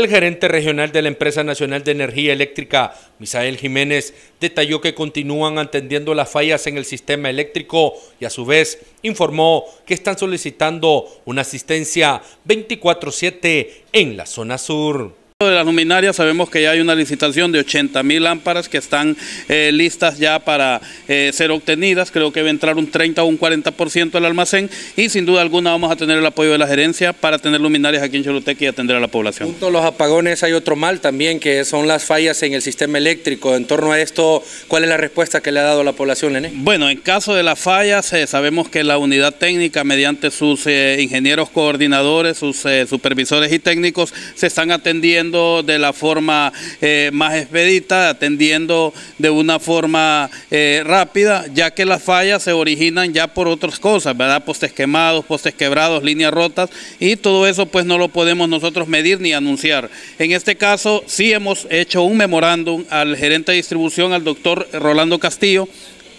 El gerente regional de la Empresa Nacional de Energía Eléctrica, Misael Jiménez, detalló que continúan atendiendo las fallas en el sistema eléctrico y a su vez informó que están solicitando una asistencia 24/7 en la zona sur de las luminarias sabemos que ya hay una licitación de 80 mil lámparas que están eh, listas ya para eh, ser obtenidas. Creo que va a entrar un 30 o un 40% al almacén y sin duda alguna vamos a tener el apoyo de la gerencia para tener luminarias aquí en Choluteca y atender a la población. Junto a los apagones hay otro mal también que son las fallas en el sistema eléctrico. En torno a esto, ¿cuál es la respuesta que le ha dado la población, Lené? Bueno, en caso de las fallas, eh, sabemos que la unidad técnica, mediante sus ingenieros coordinadores, sus supervisores y técnicos, se están atendiendo de la forma eh, más expedita, atendiendo de una forma eh, rápida, ya que las fallas se originan ya por otras cosas, ¿verdad? Postes quemados, postes quebrados, líneas rotas y todo eso pues no lo podemos nosotros medir ni anunciar. En este caso sí hemos hecho un memorándum al gerente de distribución, al doctor Rolando Castillo,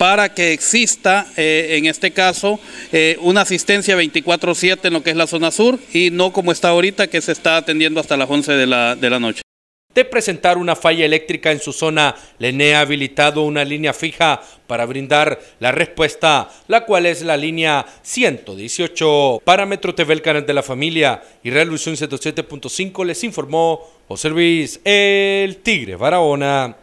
para que exista, eh, en este caso, eh, una asistencia 24-7 en lo que es la zona sur y no como está ahorita, que se está atendiendo hasta las 11 de la, de la noche. De presentar una falla eléctrica en su zona, Lene ha habilitado una línea fija para brindar la respuesta, la cual es la línea 118. Para Metro TV, el canal de la familia y Revolución 107.5, les informó José Luis El Tigre Barahona.